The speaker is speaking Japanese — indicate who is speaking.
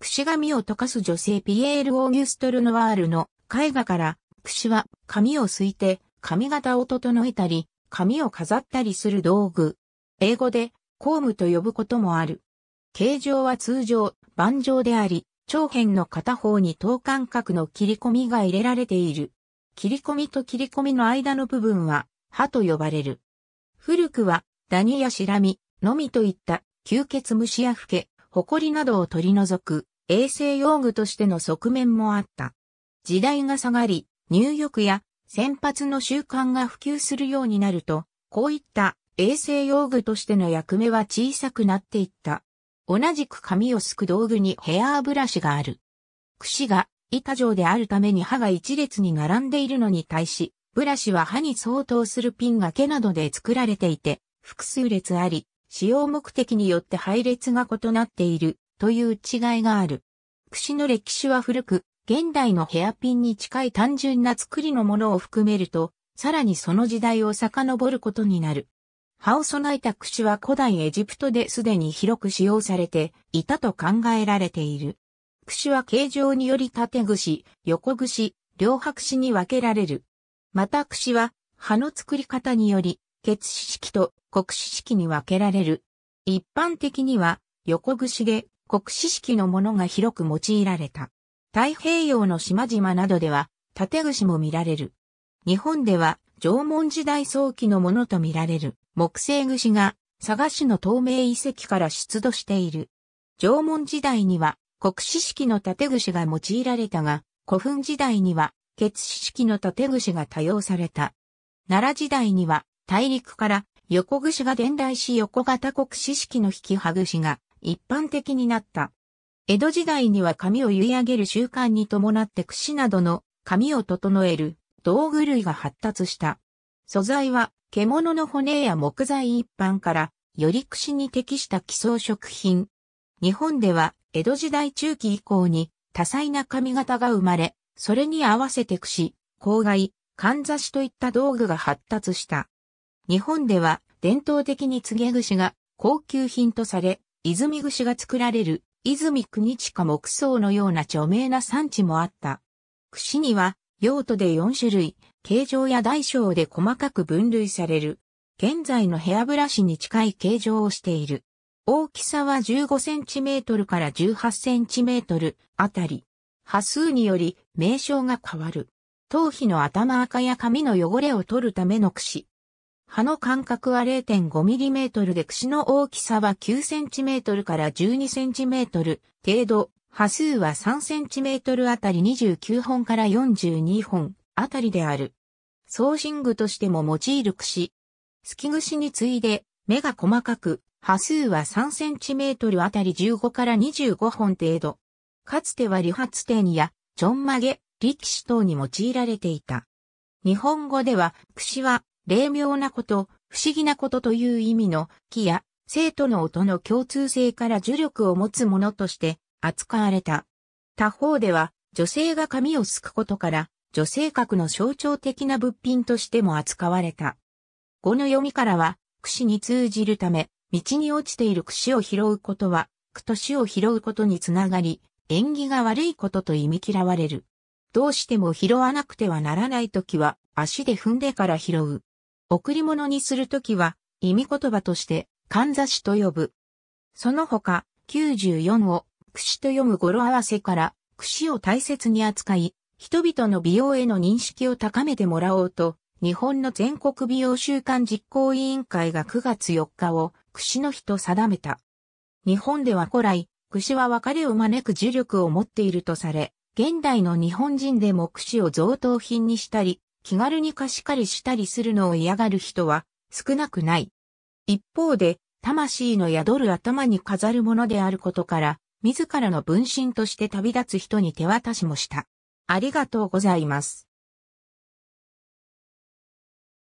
Speaker 1: 櫛紙を溶かす女性ピエール・オーギュスト・ルノワールの絵画から、櫛は紙をすいて髪型を整えたり、髪を飾ったりする道具。英語でコームと呼ぶこともある。形状は通常、盤状であり、長辺の片方に等間隔の切り込みが入れられている。切り込みと切り込みの間の部分は、歯と呼ばれる。古くは、ダニやシラミ、のみといった、吸血虫やフケ、ホコリなどを取り除く、衛生用具としての側面もあった。時代が下がり、入浴や先発の習慣が普及するようになると、こういった衛生用具としての役目は小さくなっていった。同じく髪をすく道具にヘアーブラシがある。櫛が板状であるために歯が一列に並んでいるのに対し、ブラシは歯に相当するピンが毛などで作られていて、複数列あり、使用目的によって配列が異なっているという違いがある。櫛の歴史は古く、現代のヘアピンに近い単純な作りのものを含めると、さらにその時代を遡ることになる。葉を備えた櫛は古代エジプトですでに広く使用されていたと考えられている。櫛は形状により縦櫛、横櫛、両白紙に分けられる。また櫛は葉の作り方により、血式と黒種式に分けられる。一般的には、横串で国史式のものが広く用いられた。太平洋の島々などでは、縦串も見られる。日本では、縄文時代早期のものと見られる木製串が佐賀市の透明遺跡から出土している。縄文時代には国史式の縦串が用いられたが、古墳時代には血史式の縦串が多用された。奈良時代には大陸から横串が伝来し横型国史式の引き葉串が一般的になった。江戸時代には髪を結い上げる習慣に伴って櫛などの髪を整える道具類が発達した。素材は獣の骨や木材一般からより櫛に適した基礎食品。日本では江戸時代中期以降に多彩な髪型が生まれ、それに合わせて櫛、郊外、かんざしといった道具が発達した。日本では伝統的に告げ櫛が高級品とされ、泉串が作られる泉国下木層のような著名な産地もあった。串には用途で4種類、形状や大小で細かく分類される。現在のヘアブラシに近い形状をしている。大きさは 15cm から 18cm あたり。波数により名称が変わる。頭皮の頭垢や髪の汚れを取るための櫛。葉の間隔は 0.5mm で櫛の大きさは 9cm から 12cm 程度、波数は 3cm あたり29本から42本あたりである。送信具としても用いる櫛。すき櫛に次いで、目が細かく、波数は 3cm あたり15から25本程度。かつては理髪店や、ちょんまげ、力士等に用いられていた。日本語では、櫛は、霊妙なこと、不思議なことという意味の木や生徒の音の共通性から呪力を持つものとして扱われた。他方では女性が髪をすくことから女性格の象徴的な物品としても扱われた。語の読みからは、櫛に通じるため、道に落ちている櫛を拾うことは、くと死を拾うことにつながり、縁起が悪いことと意味嫌われる。どうしても拾わなくてはならないときは、足で踏んでから拾う。贈り物にするときは、意味言葉として、かんざしと呼ぶ。その他、94を、串と読む語呂合わせから、串を大切に扱い、人々の美容への認識を高めてもらおうと、日本の全国美容習慣実行委員会が9月4日を、串の日と定めた。日本では古来、串は別れを招く呪力を持っているとされ、現代の日本人でも串を贈答品にしたり、気軽に貸し借りしたりするのを嫌がる人は少なくない。一方で、魂の宿る頭に飾るものであることから、自らの分身として旅立つ人に手渡しもした。ありがとうございます。